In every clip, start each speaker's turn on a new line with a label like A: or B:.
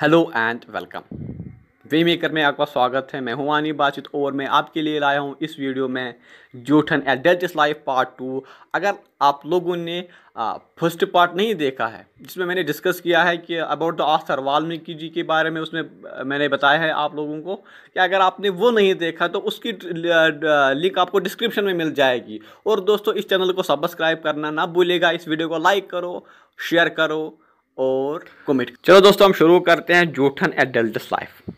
A: Hello and welcome way maker में आपका स्वागत है मैं हूं आनी बातचीत और मैं आपके लिए लाया हूं इस वीडियो में जूठन एडल्ट इस लाइफ पार्ट टू अगर आप लोगों ने फर्स्ट पार्ट नहीं देखा है जिसमें मैंने डिस्कस किया है कि about the author Valmiki ji के बारे में उसमें मैंने बताया है आप लोगों को कि अगर आपने वो नहीं देखा तो उसकी लिंक आपको डिस्क्रिप्शन में मिल जाएगी और दोस्तों इस चैनल को सब्सक्राइब करना ना भूलेगा इस वीडियो को लाइक करो शेयर करो और commit चलो दोस्तों हम शुरू करते हैं Joothan adult life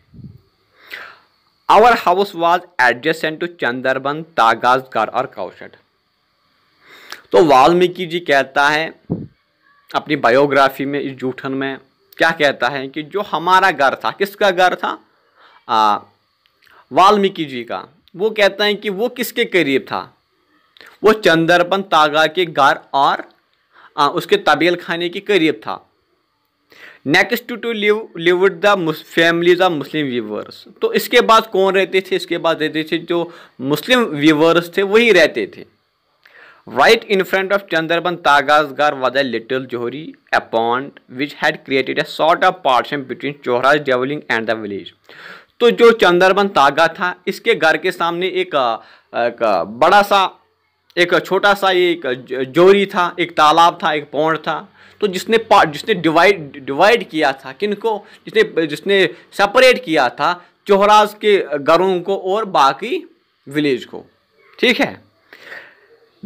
A: our house was adjacent to Chandrabhan Taga's gher और कौशट तो वाल्मीकि जी कहता है अपनी बायोग्राफी में इस जूठन में क्या कहता है कि जो हमारा घर था किसका घर था वाल्मीकि जी का वो कहते हैं कि वो किसके करीब था वो चंदरपन तागा के घर और आ, उसके तबील खाने के करीब था next to live live the families of Muslim weavers तो इसके बाद कौन रहते थे इसके बाद रहते थे जो मुस्लिम व्यूवर्स थे वही रहते थे right in front of Chandraban तागाजगार वॉज अ लिटिल जोहरी a pond which had created a sort of partition between चोहराज डेवलिंग एंड द विलेज तो जो चंद्रबन तागा था इसके घर के सामने एक, एक बड़ा सा एक छोटा सा एक जोरी था एक तालाब था एक पौंड था तो जिसने पार्ट जिसने डिवाइड डिवाइड किया था किनको जिसने जिसने सेपरेट किया था चोहराज के घरों को और बाकी विलेज को ठीक है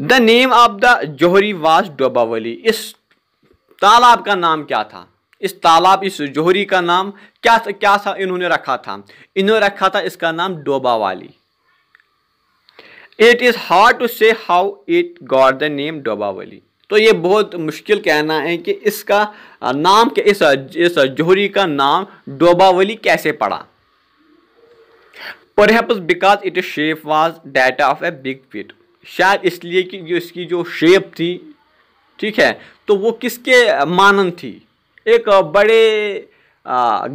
A: the name of the johri was Dabbowali इस तालाब का नाम क्या था इस तालाब इस जोहरी का नाम क्या था, क्या था इन्होंने रखा था इन्होंने रखा था इसका नाम Dabbowali it is hard to say how it got the name Dabbowali तो ये बहुत मुश्किल कहना है कि इसका नाम के इस इस जोहरी का नाम डोबावली कैसे पड़ा पर because it shape was that of a big pit शायद इसलिए कि जो इसकी जो शेप थी ठीक है तो वो किसके मानंद थी एक बड़े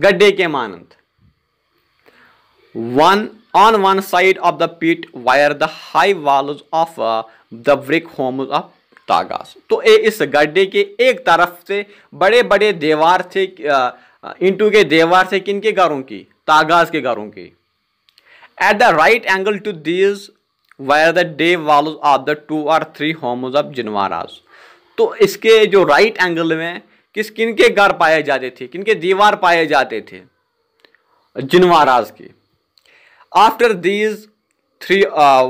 A: गड्ढे के मानंद one on one side of the pit were the high walls of the brick homes of Tagas तो ए, इस गड्ढे के एक तरफ से बड़े बड़े देवार थे इंटू के देवार थे किन के घरों की तागास के घरों की at the right angle to these were the day walls of the two or three homes of Jhinwars तो इसके जो राइट एंगल में किस किन के घर पाए जाते थे किन के दीवार पाए जाते थे जिनवाराज के after these three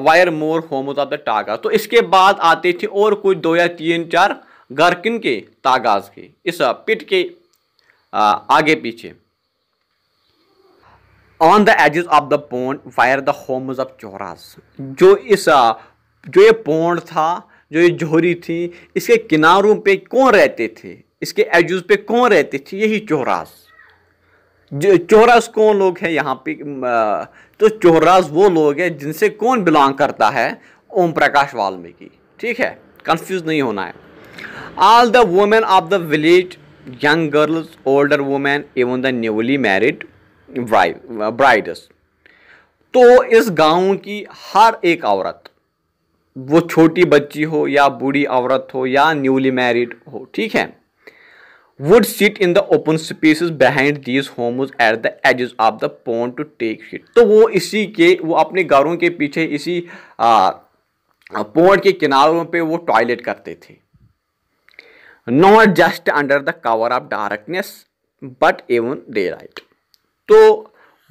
A: were more home of the Taga तो इसके बाद आते थे और कुछ दो या तीन चार गर्किन के तागाज के इस uh, पिट के आ, uh, आगे पीछे on the edges of the pond were the home of Chuhras जो इस uh, जो ये पोंड था जो ये जोहरी थी इसके किनारों पे कौन रहते थे इसके एजेस पे कौन रहते थे यही चोरास चोहरास कौन लोग हैं यहाँ पे तो चोहरास वो लोग हैं जिनसे कौन बिलोंग करता है ओम प्रकाश वाल्मीकि ठीक है कंफ्यूज नहीं होना है all the women of the village young girls older women even the newly married brides तो इस गांव की हर एक औरत वो छोटी बच्ची हो या बूढ़ी औरत हो या न्यूली मैरिड हो ठीक है would sit in the open space behind these homes at the edge of the pond to take shit तो वो इसी के वो अपने घरों के पीछे इसी पोंड के किनारों पर वो टॉयलेट करते थे not just under the cover of darkness but even daylight तो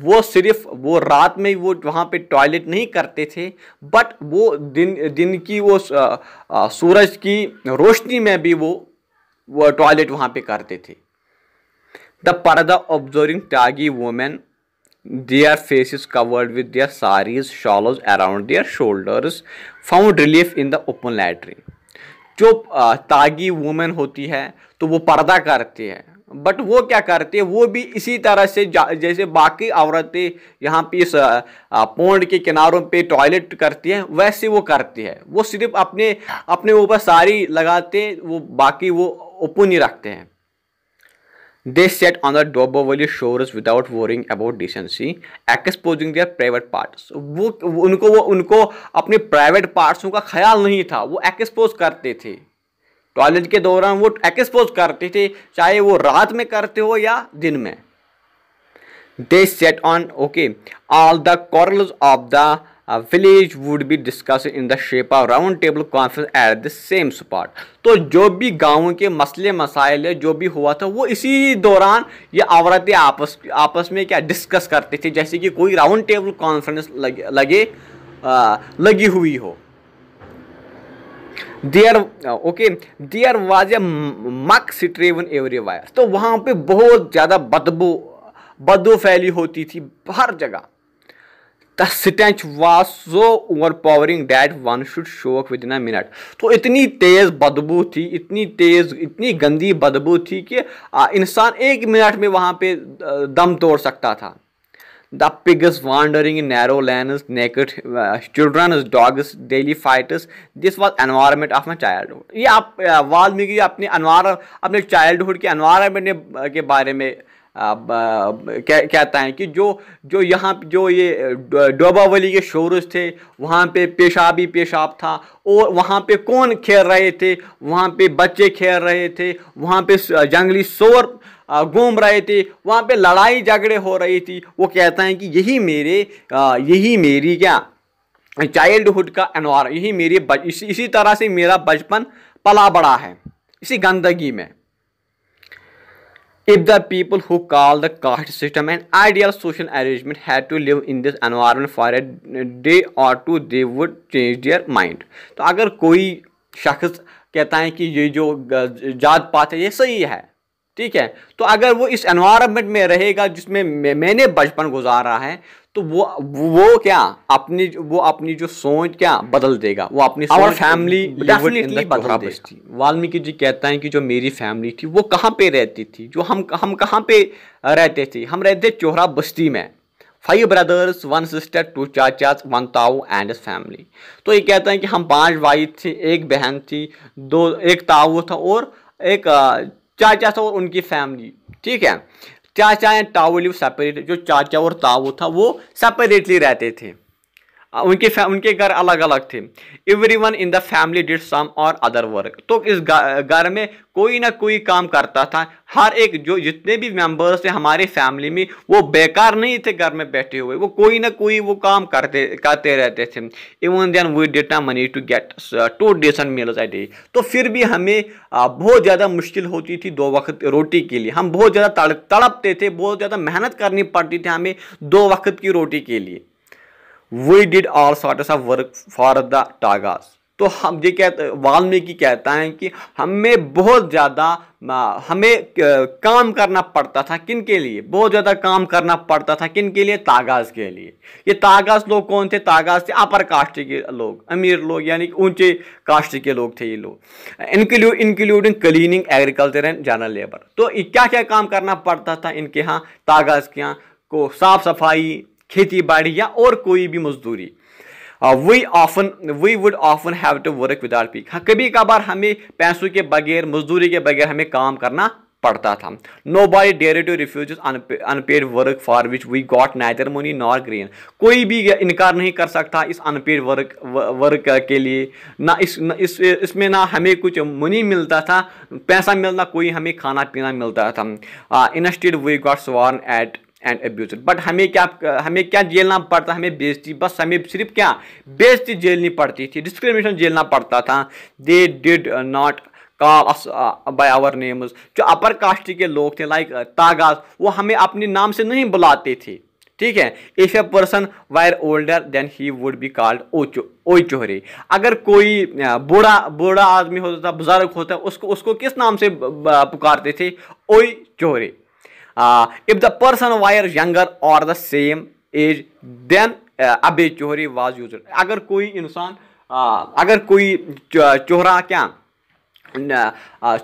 A: वो सिर्फ वो रात में वो वहाँ पे टॉयलेट नहीं करते थे बट वो दिन दिन की वो सूरज की रोशनी में भी वो वो टॉयलेट वहाँ पे करते थे the purdah observing Tagi women their faces covered with their saris shawls around their shoulders found relief in the open latrine जो तागी वुमेन होती है तो वो पर्दा करती है बट वो क्या करते वो भी इसी तरह से जैसे बाकी औरतें यहाँ पे इस पोंड के किनारों पे टॉयलेट करती हैं वैसे वो करती है वो सिर्फ अपने अपने ऊपर सारी लगाते हैं वो बाकी वो ओपन ही रखते हैं they sat on the Dabbowali shore without worrying about decency exposing their private parts वो उनको वो उनको अपने प्राइवेट पार्ट्सों का ख्याल नहीं था वो एक्सपोज करते थे टॉयलेट के दौरान वो एक्सपोज करते थे चाहे वो रात में करते हो या दिन में they sat on okay all the quarrels of the village would be discuss in the shape of round table conference at the same spot तो जो भी गाँव के मसले मसाइल है जो भी हुआ था वो इसी दौरान ये औरतें आपस आपस में क्या डिस्कस करते थे जैसे कि कोई राउंड टेबल कॉन्फ्रेंस लगे लगे uh, आ, लगी हुई हो there okay there was a muck every wire तो वहाँ पे बहुत ज़्यादा बदबू बदबू फैली होती थी हर जगह the stench was so overpowering that one should choke within a minute तो इतनी तेज़ बदबू थी इतनी तेज़ इतनी गंदी बदबू थी कि इंसान एक मिनट में वहाँ पे दम तोड़ सकता था The pigs wandering in narrow lands, naked uh, children, dogs, daily fighters. This was environment of my childhood. ये आप वाल्मीकि अपने अनवार अपने चाइल्डहुड के एनवायरमेंट के बारे में कहता है कि जो जो यहाँ जो ये डोबावली के शोरस थे वहाँ पे पेशाबी पेशाब था और वहाँ पे कौन खेल रहे थे वहाँ पे बच्चे खेल रहे थे वहाँ पे जंगली शोर घूम रहे थे वहाँ पे लड़ाई झगड़े हो रही थी वो कहता है कि यही मेरे यही मेरी क्या चाइल्डहुड का एनवार यही मेरी इसी इसी तरह से मेरा बचपन पला बड़ा है इसी गंदगी में If the people who call the caste system an ideal social arrangement had to live in this environment for a day or two, they would change their mind. तो अगर कोई शख्स कहता है कि ये जो जात पात है ये सही है ठीक है तो अगर वो इस एनवायरनमेंट में रहेगा जिसमें मैंने बचपन गुजारा है तो वो वो क्या अपनी वो अपनी जो सोच क्या बदल देगा वो अपनी सोच फैमिली डेफिनेटली वाल्मीकि जी कहता है कि जो मेरी फैमिली थी वो कहाँ पे रहती थी जो हम हम कहाँ पे रहते थे हम रहते चोहरा बस्ती में five brothers one sister two chacha one tau and family तो ये कहता है कि हम पांच भाई थे एक बहन थी दो एक ताऊ था और एक चाचा था और उनकी फैमिली ठीक है चाचा एंड ताऊ लिव सेपरेट जो चाचा और ताऊ था वो सेपरेटली रहते थे उनके उनके घर अलग अलग थे everyone in the family did some or other work तो इस घर में कोई ना कोई काम करता था हर एक जो जितने भी मेंबर्स थे हमारे फैमिली में वो बेकार नहीं थे घर में बैठे हुए वो कोई ना कोई वो काम करते करते रहते थे even then we didn't money to get two decent meals a day तो फिर भी हमें बहुत ज़्यादा मुश्किल होती थी दो वक्त रोटी के लिए हम बहुत ज़्यादा तड़पते थे बहुत ज़्यादा मेहनत करनी पड़ती थी हमें दो वक्त की रोटी के लिए we did all sorts of work for the Tagas तो हम ये कहते वाल्मीकि कहता है कि हमें बहुत ज़्यादा हमें काम करना पड़ता था किन के लिए बहुत ज़्यादा काम करना पड़ता था किन के लिए तागास के लिए ये तागास लोग कौन थे तागास थे अपर कास्ट के लोग अमीर लोग यानी कि ऊंचे कास्ट के लोग थे ये लोग inclu including cleaning agriculture and general labour तो क्या क्या काम करना पड़ता था इनके यहाँ तागास के यहाँ को साफ़ सफाई खेती बाड़ी या और कोई भी मजदूरी we often we would often have to work without pay हाँ कभी कभार हमें पैसों के बगैर मजदूरी के बगैर हमें काम करना पड़ता था nobody dare to refuse unpaid work for which we got neither money nor grain कोई भी इनकार नहीं कर सकता इस अनपेड वर्क वर्क के लिए ना इस न, इस इसमें ना हमें कुछ मनी मिलता था पैसा मिलना कोई हमें खाना पीना मिलता था instead we got sworn at and abuse but हमें क्या हमें क्या झेलना पड़ता हमें बेजती बस हमें सिर्फ क्या बेजती झेलनी पड़ती थी डिस्क्रिमिनेशन झेलना पड़ता था they did not call by our names जो अपर कास्ट के लोग थे लाइक तागाज uh, वो हमें अपने नाम से नहीं बुलाते थे ठीक है if a person were older then he would be called oye Chuhre अगर कोई uh, बूढ़ा बूढ़ा आदमी होता था बुजुर्ग होता उसको उसको किस नाम से uh, पुकारते थे oye Chuhre if the person were younger or the same age then abe Chuhri was use अगर कोई इंसान uh, अगर कोई चोहरा क्या uh,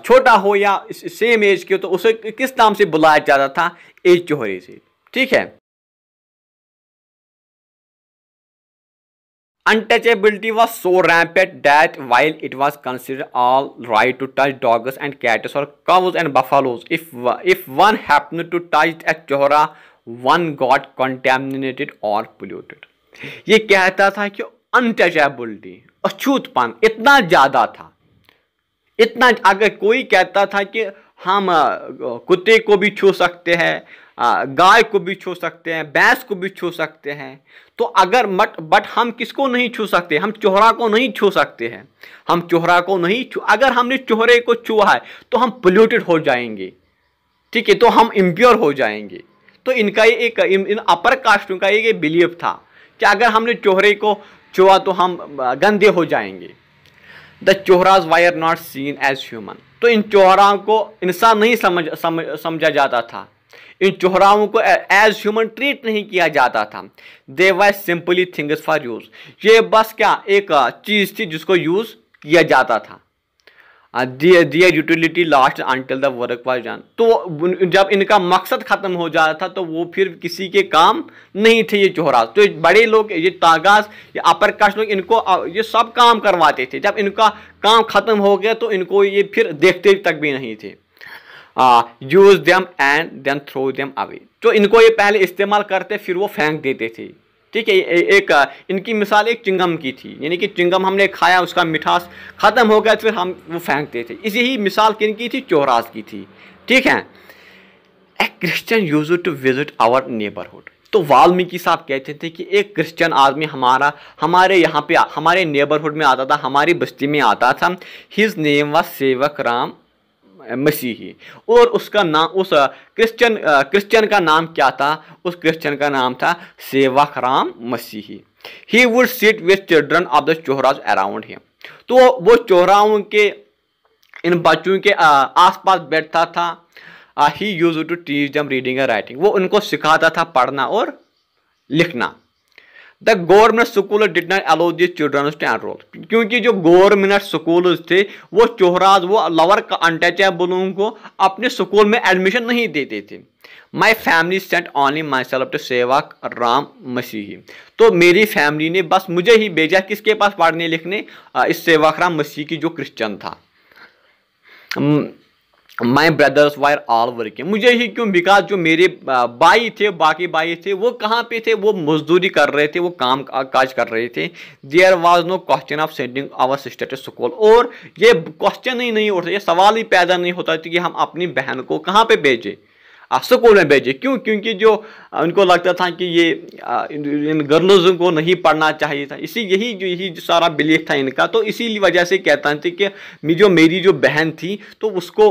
A: छोटा हो या सेम एज के तो उसे किस नाम से बुलाया जाता था एज चोहरी से ठीक है Untouchability was so rampant that while it was considered all right to touch dogs and cats or cows and buffaloes, if, if one happened to touch a Johora, one got contaminated or polluted. ये कहता था कि untouchability अछूतपन इतना ज़्यादा था इतना अगर कोई कहता था कि हम कुत्ते को भी छू सकते हैं गाय को भी छू सकते हैं भैंस को भी छू सकते हैं तो अगर मट बट हम किसको नहीं छू सकते हम चोहरा को नहीं छू सकते हैं हम चोहरा को नहीं छू अगर हमने चोहरे को छुआ है तो हम पोल्यूटेड हो जाएंगे ठीक है तो हम इम्प्योर हो जाएंगे तो इनका ये एक इन, अपर कास्टों का एक बिलीव था कि अगर हमने चोहरे को छुआ तो हम गंदे हो जाएंगे the Chuhras were not seen as human तो इन चोहराओं को इंसान नहीं समझ समझा जाता था इन चोहराओं को एज ह्यूमन ट्रीट नहीं किया जाता था they were simply things for use ये बस क्या एक चीज़ थी जिसको यूज़ किया जाता था their utility last until the work was done तो जब इनका मकसद ख़त्म हो जाता था तो वो फिर किसी के काम नहीं थे ये चोहराज तो ये बड़े लोग ये तागाज ये अपर कास्ट लोग इनको ये सब काम करवाते थे जब इनका काम ख़त्म हो गया तो इनको ये फिर देखते तक भी नहीं थे use them and then throw them away तो इनको ये पहले इस्तेमाल करते फिर वो फेंक देते थे ठीक है एक इनकी मिसाल एक चिंगम की थी यानी कि चिंगम हमने खाया उसका मिठास ख़त्म हो गया फिर हम वो फेंकते थे इसी ही मिसाल किन की थी चोरास की थी ठीक है a Christian used to visit our neighbourhood तो वाल्मीकि साहब कहते थे कि एक क्रिश्चियन आदमी हमारा हमारे यहाँ पे हमारे नेबरहुड में आता था हमारी बस्ती में आता था हिज नेम व सेवक राम मसीही और उसका नाम उस क्रिश्चियन क्रिश्चियन का नाम क्या था उस क्रिश्चियन का नाम था Sewak Ram Masihi he would sit with children of the Chuhras around him तो वो चोहराओं के इन बच्चों के आसपास बैठता था he used to teach them reading and writing वो उनको सिखाता था पढ़ना और लिखना the government school did not allow this childrens to enrol क्योंकि जो गवर्नमेंट स्कूल थे वो चोहराज वो लवर अनटचेबलों को अपने स्कूल में एडमिशन नहीं देते थे my family sent only myself to Sewa Ram मसीही तो मेरी फैमिली ने बस मुझे ही भेजा किसके पास पढ़ने लिखने इस सेवा राम मसीह की जो क्रिश्चन था my brothers were all working मुझे ही क्यों बिकॉज जो मेरे भाई थे बाकी भाई थे वो कहाँ पे थे वो मजदूरी कर रहे थे वो काम काज कर रहे थे there was no question of sending our sister to school और ये क्वेश्चन ही नहीं उठता ये सवाल ही पैदा नहीं होता कि हम अपनी बहन को कहाँ पे भेजें स्कूल में भेजे क्यों क्योंकि जो उनको लगता था कि ये इन गर्ल्स को नहीं पढ़ना चाहिए था इसी यही जो यही सारा बिलीफ था इनका तो इसी वजह से कहता थे कि जो मेरी जो बहन थी तो उसको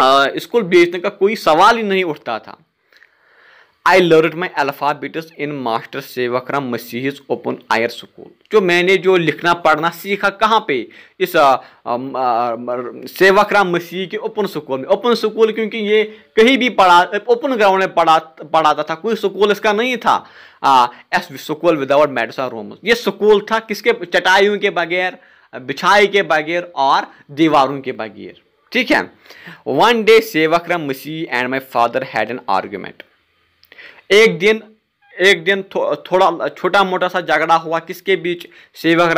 A: स्कूल भेजने का कोई सवाल ही नहीं उठता था I learn my alphabets in master Sewakram Masih open air school जो मैंने जो लिखना पढ़ना सीखा कहाँ पे इस सेवकराम मसीह के ओपन स्कूल में ओपन स्कूल क्योंकि ये कहीं भी पढ़ा ओपन ग्राउंड में पढ़ा पढ़ाता था कोई स्कूल इसका नहीं था as school without mats or room ये स्कूल था किसके चटाइयों के बगैर बिछाई के बगैर और दीवारों के बगैर ठीक है one day Sewakram Masih and my father had an argument एक दिन एक दिन थो, थोड़ा छोटा मोटा सा झगड़ा हुआ किसके बीच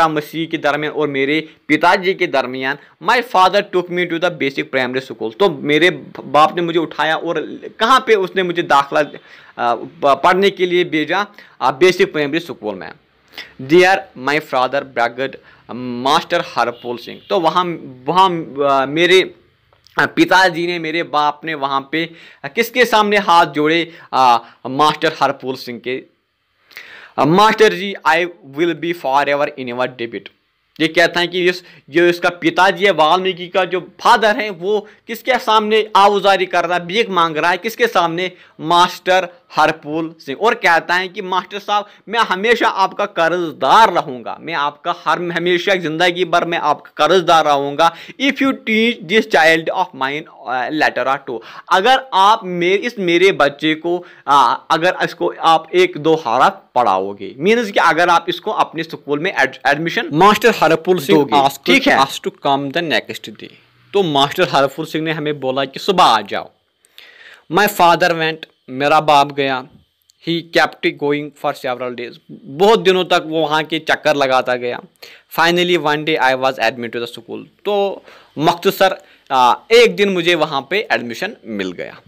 A: राम मसीह के दरमियान और मेरे पिताजी के दरमियान my father took me to the basic primary school तो मेरे बाप ने मुझे उठाया और कहाँ पे उसने मुझे दाखला पढ़ने के लिए भेजा बेसिक प्राइमरी स्कूल में dear my father begged master Harphul Singh तो वहाँ वहाँ मेरे पिताजी ने मेरे बाप ने वहाँ पे किसके सामने हाथ जोड़े आ, मास्टर हरपूल सिंह के master ji I will be forever in your डेबिट ये कहता है कि इस जो इसका पिताजी है वाल्मीकि का जो फादर है वो किसके सामने आवजारी कर रहा है भीख मांग रहा है किसके सामने मास्टर हरपुल सिंह और कहता है कि मास्टर साहब मैं हमेशा आपका कर्जदार रहूँगा मैं आपका हर हमेशा ज़िंदगी भर मैं आपका कर्जदार रहूँगा if you teach this child of mine letter or two अगर आप मेरे इस मेरे बच्चे को आ, अगर इसको आप एक दो हरफ पढ़ाओगे मीन्स कि अगर आप इसको अपने स्कूल में एडमिशन मास्टर हरपुल सिंह ठीक है to come the next day तो मास्टर हरफुल सिंह ने हमें बोला कि सुबह आ जाओ माई फादर वेंट मेरा बाप गया he kept going for several days बहुत दिनों तक वो वहाँ के चक्कर लगाता गया finally one day I was admitted to the school तो मख्तसर आ, एक दिन मुझे वहाँ पे एडमिशन मिल गया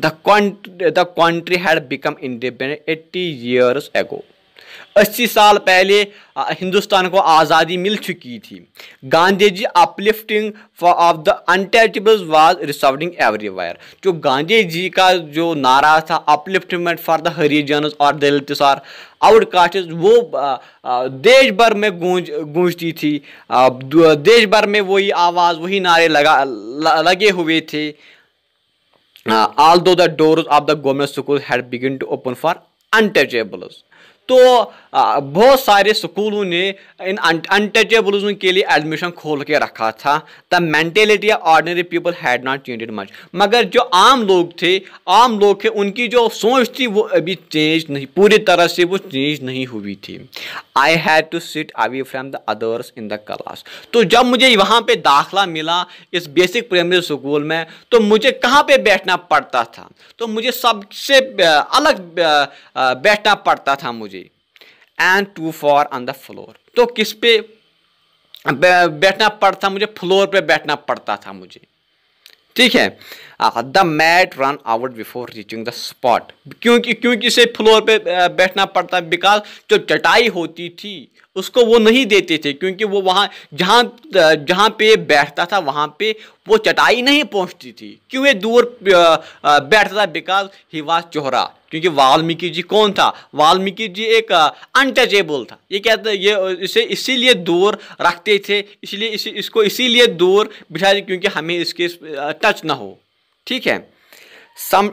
A: the country the had become independent eighty years ago अस्सी साल पहले हिंदुस्तान को आज़ादी मिल चुकी थी Gandhi ji uplifting of the untouchables was resounding everywhere जो गांधी जी का जो नारा था अपलिफ्टमेंट फॉर द हरिजन और दलित और आउटकास्ट वो देश भर में गूंज गूंजती थी देश भर में वही आवाज़ वही नारे लगा लगे हुए थे though the doors of the government school had begin to open for untouchables तो बहुत सारे स्कूलों ने इन अनटचेबल्स के लिए एडमिशन खोल के रखा था the mentality of ordinary people had not change much मगर जो आम लोग थे आम लोग थे उनकी जो सोच थी वो अभी चेंज नहीं पूरी तरह से वो चेंज नहीं हुई थी I had to sit away from the others in the class तो जब मुझे वहाँ पे दाखला मिला इस बेसिक प्राइमरी स्कूल में तो मुझे कहाँ पे बैठना पड़ता था तो मुझे सबसे अलग बैठना पड़ता था मुझे and too for on the floor तो किस पे बैठना पड़ता मुझे फ्लोर पे बैठना पड़ता था मुझे ठीक है the mat ran out before reaching the spot क्योंकि क्योंकि इसे फ्लोर पे बैठना पड़ता बिकॉज जो चटाई होती थी उसको वो नहीं देते थे क्योंकि वो वहाँ जहाँ जहाँ पे बैठता था वहाँ पे वो चटाई नहीं पहुँचती थी क्यों ये दूर बैठता था बिकॉज ही वाज चोहरा क्योंकि वाल्मीकि जी कौन था वाल्मीकि जी एक अनटचेबल था ये कहते ये इसे इसीलिए दूर रखते थे इसलिए इसी इसको इसीलिए दूर बिठा क्योंकि हमें इसके टच ना हो ठीक है some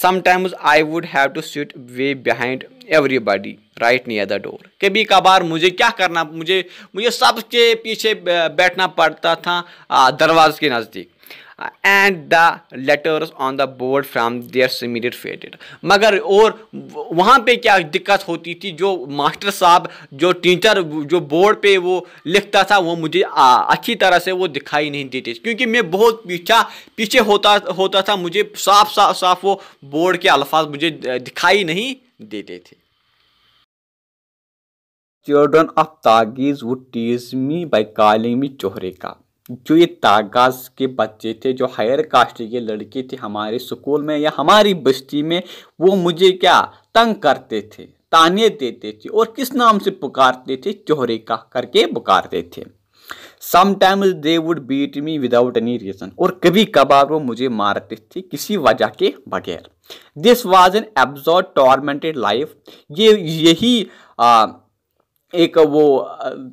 A: sometimes I would have to sit way behind everybody right near the door कभी कभार मुझे क्या करना मुझे मुझे सबके पीछे बैठना पड़ता था दरवाज़ के नज़दीक and the letters on the board from there immediate faded मगर और वहाँ पे क्या दिक्कत होती थी जो मास्टर साहब जो टीचर जो बोर्ड पे वो लिखता था वो मुझे अच्छी तरह से वो दिखाई नहीं देते क्योंकि मैं बहुत पीछा पीछे होता होता था मुझे साफ साफ साफ वो बोर्ड के अल्फाज मुझे दिखाई नहीं देते थे चिल्ड्रन ऑफ तागीज वो टीजमी मी बाई चोहरे का जो ये तागाज के बच्चे थे जो हायर कास्ट के लड़के थे हमारे स्कूल में या हमारी बस्ती में वो मुझे क्या तंग करते थे ताने देते थे और किस नाम से पुकारते थे चोहरे का करके पुकारते थे sometimes they would beat me without any reason और कभी कभार वो मुझे मारते थे किसी वजह के बगैर this was an absurd tormented life ये यही एक वो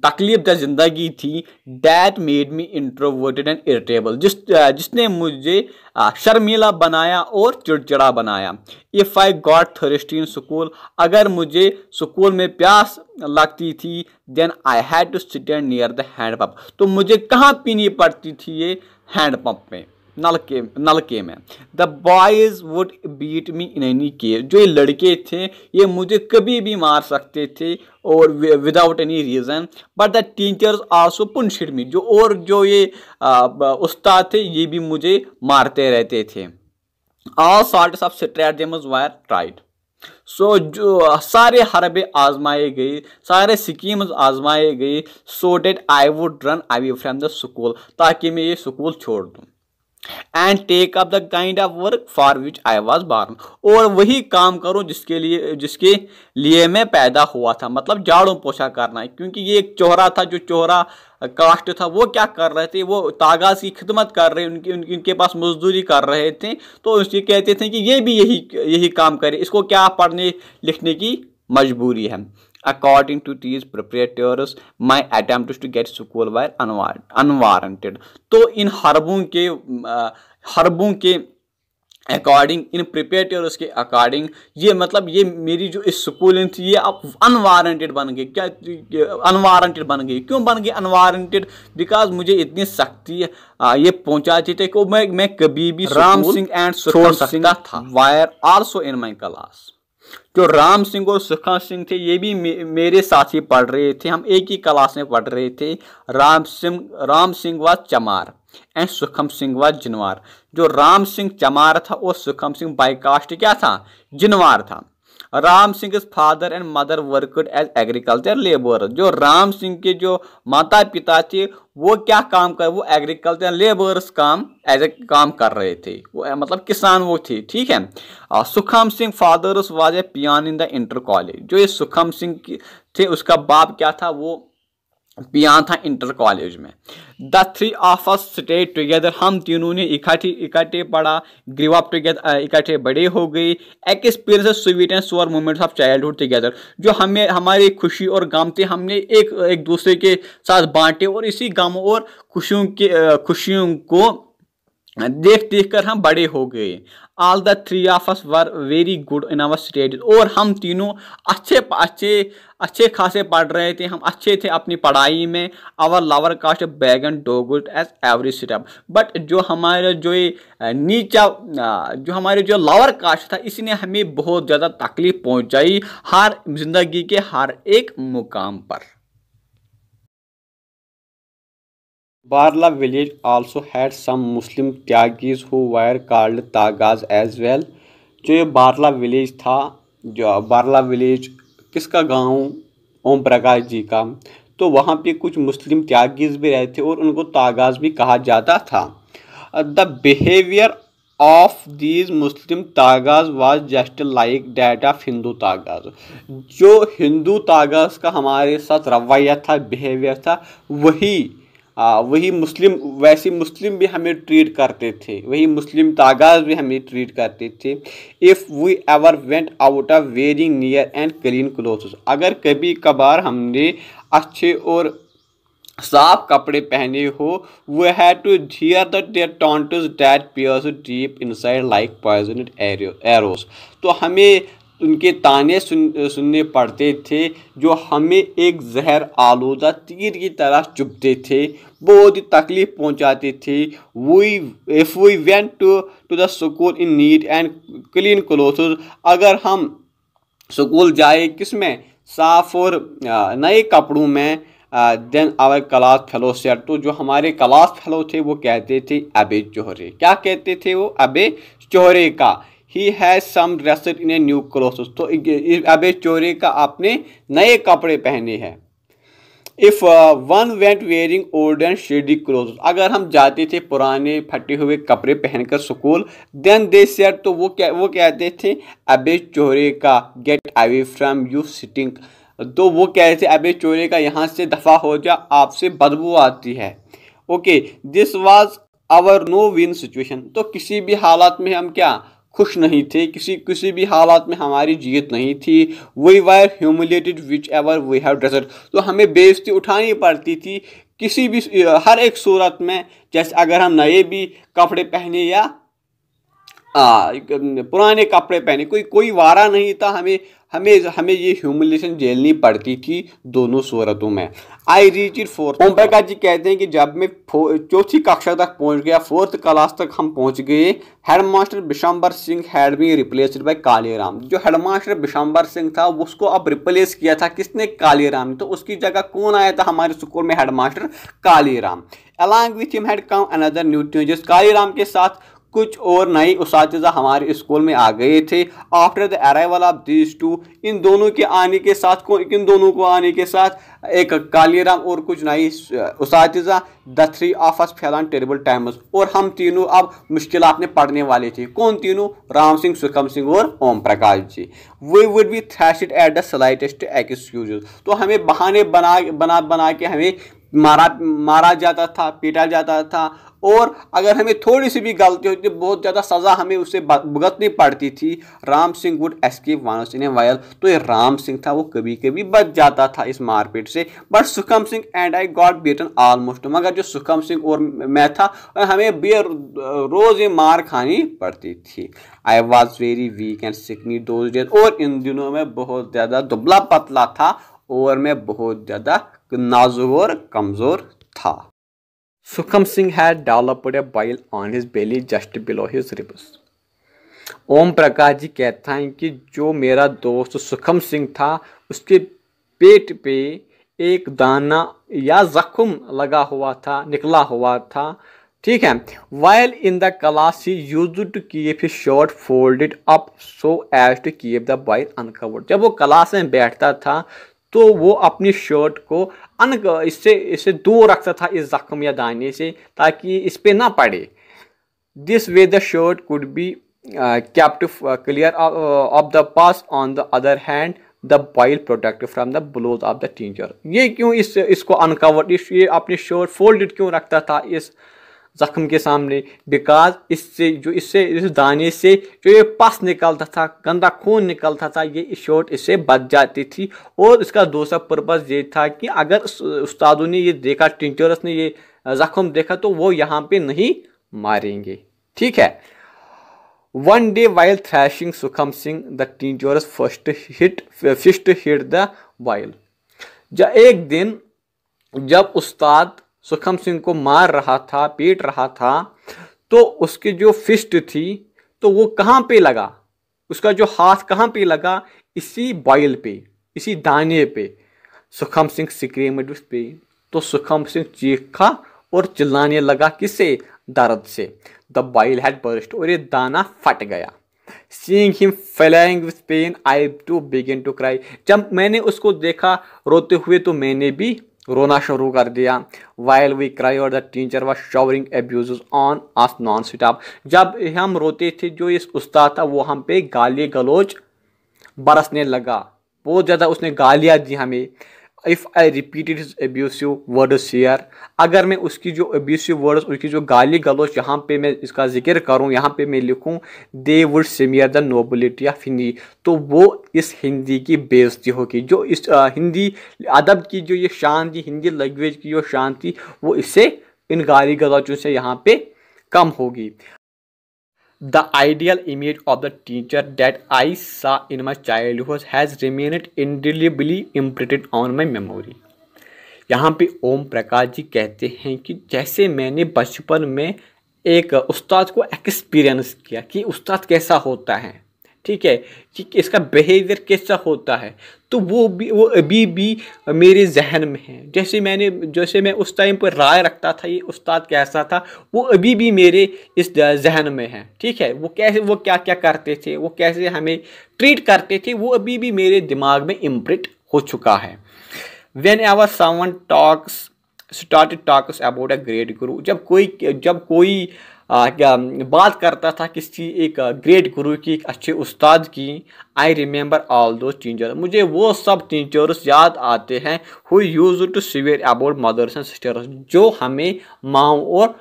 A: तकलीफ दह ज़िंदगी थी that made me introverted and irritable जिस जिसने मुझे शर्मीला बनाया और चिड़चिड़ा बनाया if I got thirsty in school अगर मुझे स्कूल में प्यास लगती थी then I had to sit and near the hand pump तो मुझे कहाँ पीनी पड़ती थी ये हैंड पंप में नलके नलके में the boys would beat me in any case जो ये लड़के थे ये मुझे कभी भी मार सकते थे और without any reason but the teachers also punished me जो और जो ये उस्ताद थे ये भी मुझे मारते रहते थे all sorts of stratagems were tried so so, जो सारे हरबे आजमाए गए सारे स्कीम्स आजमाए गए so that I would run away from the school ताकि मैं ये स्कूल छोड़ दूँ and take up the kind of work for which I was born और वही काम करूँ जिसके लिए जिसके लिए मैं पैदा हुआ था मतलब जाड़ों पोछा करना है क्योंकि ये एक चोहरा था जो चोहरा कास्ट था वो क्या कर रहे थे वो तागाज की खिदमत कर रहे उनकी उनकी उनके पास मजदूरी कर रहे थे तो उसके कहते थे कि ये भी यही यही काम करे इसको क्या पढ़ने लिखने की मजबूरी है According to these proprietors, my attempt is to get sequel were unwarranted. तो इन हर्बों के हर्बों के अकॉर्डिंग इन प्रिपेटर्स के अकॉर्डिंग ये मतलब ये मेरी जो इस स्कूलिंग थी ये अब अनवारंटेड बन गई क्या अनवारंटेड बन गई क्यों बन गई अनवारंटेड बिकॉज मुझे इतनी सख्ती ये पहुंचा चाहिए को मैं मैं कभी भी राम सिंह एंड छोड़ सकता था were also in my class जो राम सिंह और सुखा सिंह थे ये भी मे, मेरे साथ ही पढ़ रहे थे हम एक ही क्लास में पढ़ रहे थे राम सिंह राम सिंह व चमार एंड सुखम सिंह व जिनवार जो राम सिंह चमार था और सुखम सिंह बाईकास्ट क्या था जिनवार था Ram Singh father and mother worked as agriculture labour जो राम सिंह के जो माता पिता थे वो क्या काम कर वो एग्रीकल्चर लेबर्स काम एज ए काम कर रहे थे वो मतलब किसान वो थे ठीक है सुखम सिंह फादर उस was a peon in the inter college जो ये सुखम सिंह थे उसका बाप क्या था वो पियान था इंटर कॉलेज में the three of us stay together हम तीनों ने इकट्ठे इकट्ठे पढ़ा ग्रीव अप टुगेदर इकट्ठे बड़े हो गए experience sweet and sour moments of childhood together जो हमें हमारी खुशी और गम थे हमने एक एक दूसरे के साथ बांटे और इसी गम और खुशियों के खुशियों को देख देख कर हम बड़े हो गए all the three of us were very good in our studies और हम तीनों अच्छे अच्छे अच्छे खासे पढ़ रहे थे हम अच्छे थे अपनी पढ़ाई में our lower caste background dogged us every step but जो हमारे जो नीचा जो हमारे जो लावर कास्ट था इसने हमें बहुत ज़्यादा तकलीफ पहुँचाई हर जिंदगी के हर एक मुकाम पर Barla village also had some Muslim Tyagis who were called Tagas as well. जो ये बारला विलेज था जो बारला विलेज किसका गांव ओम प्रकाश जी का तो वहाँ पे कुछ मुस्लिम त्यागीज भी रहे थे और उनको तागाज भी कहा जाता था the behaviour of these Muslim Tagas was just like that of Hindu Tagas जो हिंदू तागाज का हमारे साथ रवैया था बिहेवियर था वही आ, वही मुस्लिम वैसे मुस्लिम भी हमें ट्रीट करते थे वही मुस्लिम तागाज भी हमें ट्रीट करते थे if we ever went out of wearing neat and clean cloth अगर कभी कभार हमने अच्छे और साफ कपड़े पहने हो वो have to hear the dare that pierce deep inside like poison arrows तो हमें उनके ताने सुन सुनने पड़ते थे जो हमें एक जहर आलूदा तीर की तरह चुभते थे बहुत ही तकलीफ पहुंचाते थे we if we went to to the school in neat and clean cloth अगर हम स्कूल जाए किस में साफ और नए कपड़ों में then our class fellow said तो जो हमारे क्लास फेलो थे वो कहते थे अबे चोहरे क्या कहते थे वो अबे चोहरे का ही has come dressed in a new cloth तो अबे चोरी का आपने नए कपड़े पहने हैं if one went wearing old and shabby cloth अगर हम जाते थे पुराने फटे हुए कपड़े पहनकर स्कूल देन दे सेड तो वो क्या वो कहते थे अबे चोरे का get away from you stinking तो वो कहते थे अबे चोरे का यहाँ से दफा हो जा आपसे बदबू आती है okay this was our no win situation तो किसी भी हालात में हम क्या खुश नहीं थे किसी किसी भी हालात में हमारी जीत नहीं थी we were humiliated whichever we have dressed तो हमें बेइज्जती उठानी पड़ती थी किसी भी हर एक सूरत में जैसे अगर हम नए भी कपड़े पहने या आ, पुराने कपड़े पहने कोई कोई वारा नहीं था हमें हमें हमें ये ह्यूमिलेशन झेलनी पड़ती थी दोनों सूरतों में I reached fourth Om Prakash ji कहते हैं कि जब मैं चौथी कक्षा तक पहुंच गया फोर्थ क्लास तक हम पहुंच गए headmaster Bishambar Singh had been replaced by Kaliram जो हेड मास्टर बिशंबर सिंह था उसको अब रिप्लेस किया था किसने कालीराम राम तो उसकी जगह कौन आया था हमारे स्कूल में headmaster Kaliram along with him had come another new changes Kaliram के साथ कुछ और नए उस हमारे स्कूल में आ गए थे after the arrival of these two इन दोनों के आने के साथ इन दोनों को आने के साथ एक कालीराम और कुछ नए उस the three of us fell on terrible times और हम तीनों अब मुश्किल में पढ़ने वाले थे कौन तीनों राम सिंह सुखम सिंह और Om Prakash ji we would be thrash at the slightest excuse तो हमें बहाने बना बना बना के हमें मारा मारा जाता था पीटा जाता था और अगर हमें थोड़ी सी भी गलती होती तो बहुत ज़्यादा सज़ा हमें उसे भुगतनी पड़ती थी Ram Singh would escape once in a while तो ये राम सिंह था वो कभी कभी बच जाता था इस मारपीट से but Sukham Singh and I got beaten almost मगर जो सुखम सिंह और मैं था हमें बे रोज़ ये मार खानी पड़ती थी I was very weak and sickly though और इन दिनों में बहुत ज़्यादा दुबला पतला था और मैं बहुत ज़्यादा नाजुक और कमज़ोर था Sukham Singh had developed a bile on his belly just below his ribs Om Prakash ji कहता है कि जो मेरा दोस्त सुखम सिंह था उसके पेट पे एक दाना या जख्म लगा हुआ था निकला हुआ था ठीक है while in the class he used to keep his shirt folded up so as to keep the boil uncovered जब वो क्लास में बैठता था तो वो अपनी शर्ट को अन इससे इससे दूर रखता था इस जख्म या दाने से ताकि इस पर ना पड़े this way the shirt could be kept clear of the pus on the other hand the boil protected from the blows of the teacher ये क्यों इस इसको अनकवर्ड इस ये अपनी शर्ट फोल्डेड क्यों रखता था इस ज़ख्म के सामने बिकॉज इससे जो इससे इस दाने से जो ये पस निकलता था गंदा खून निकलता था ये शॉट इससे बच जाती थी और इसका दूसरा पर्पज़ ये था कि अगर उस्तादों ने ये देखा टीचर्स ने ये ज़ख्म देखा तो वो यहाँ पे नहीं मारेंगे ठीक है one day while thrashing Sukham Singh the teachers first hit fist hit the boil एक दिन जब उस्ताद सुखम सिंह को मार रहा था पीट रहा था तो उसकी जो फिस्ट थी तो वो कहाँ पे लगा उसका जो हाथ कहाँ पे लगा इसी बॉयल पे इसी दाने पे सुखम सिंह सिकरे में पे तो सुखम सिंह चीखा और चिल्लाने लगा किसे दर्द से द बॉयल हैड बर्स्ट और ये दाना फट गया seeing him flailing with pain I too begin to cry जब मैंने उसको देखा रोते हुए तो मैंने भी रोना शुरू कर दिया वाइल वी क्राई और the teacher was showering abuse on us non stop जब हम रोते थे जो इस उस्ताद था वो हम पे गाली गलोच बरसने लगा बहुत ज़्यादा उसने गालियाँ दी हमें if I repeated his abusive words here अगर मैं उसकी जो एब्यूसिव वर्ड्स उसकी जो गाली गलोच यहाँ पे मैं इसका जिक्र करूँ यहाँ पे मैं लिखूँ they would smear the nobility of Hindi तो वो इस हिंदी की बेजती होगी जो इस आ, हिंदी अदब की जो ये शान थी हिंदी लैंग्वेज की जो शान थी वो इससे इन गाली गलोचों से यहाँ पे कम होगी the ideal image of the teacher that I saw in my childhood has remain indelibly imprinted on my memory यहाँ पे ओम प्रकाश जी कहते हैं कि जैसे मैंने बचपन में एक उस्ताद को एक्सपीरियंस किया कि उस्ताद कैसा होता है ठीक है कि इसका बिहेवियर कैसा होता है तो वो भी वो अभी भी मेरे जहन में है जैसे मैंने जैसे मैं उस टाइम पर राय रखता था ये उस्ताद कैसा था वो अभी भी मेरे इस जहन में है ठीक है वो कैसे वो क्या क्या करते थे वो कैसे हमें ट्रीट करते थे वो अभी भी मेरे दिमाग में इम्प्रिट हो चुका है whenever someone talks start talks about a great guru जब कोई जब कोई बात करता था किसी एक ग्रेट गुरु की एक अच्छे उस्ताद की I remember all those teacher मुझे वो सब टीचर्स याद आते हैं who used to swear about mothers and sisters जो हमें माओ और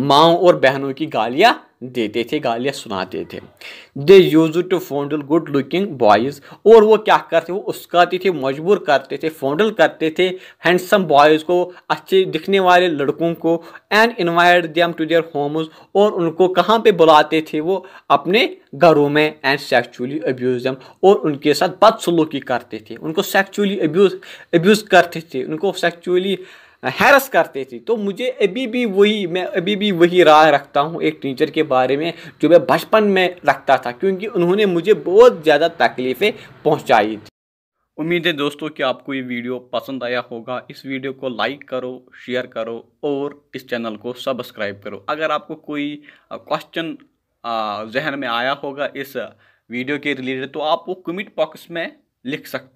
A: माओ और बहनों की गालियाँ देते थे गालियाँ सुनाते थे they used to fondle good looking boys और वो क्या करते वो उसकाते थे मजबूर करते थे फोंडल करते थे हैंडसम बॉयज़ को अच्छे दिखने वाले लड़कों को and invite them to their homes और उनको कहाँ पे बुलाते थे वो अपने घरों में एंड सेक्चुअली अब्यूज दम और उनके साथ बदसलूकी करते थे उनको सेक्चुअली अब्यूज अब्यूज़ करते थे उनको सेक्चुअली हैरस करते थे तो मुझे अभी भी वही मैं अभी भी वही राय रखता हूँ एक टीचर के बारे में जो मैं बचपन में रखता था क्योंकि उन्होंने मुझे बहुत ज़्यादा तकलीफ़ें पहुँचाई थी उम्मीद है दोस्तों कि आपको ये वीडियो पसंद आया होगा इस वीडियो को लाइक करो शेयर करो और इस चैनल को सब्सक्राइब करो अगर आपको कोई क्वेश्चन जहन में आया होगा इस वीडियो के रिलेटेड तो आप वो कमेंट बॉक्स में लिख सकते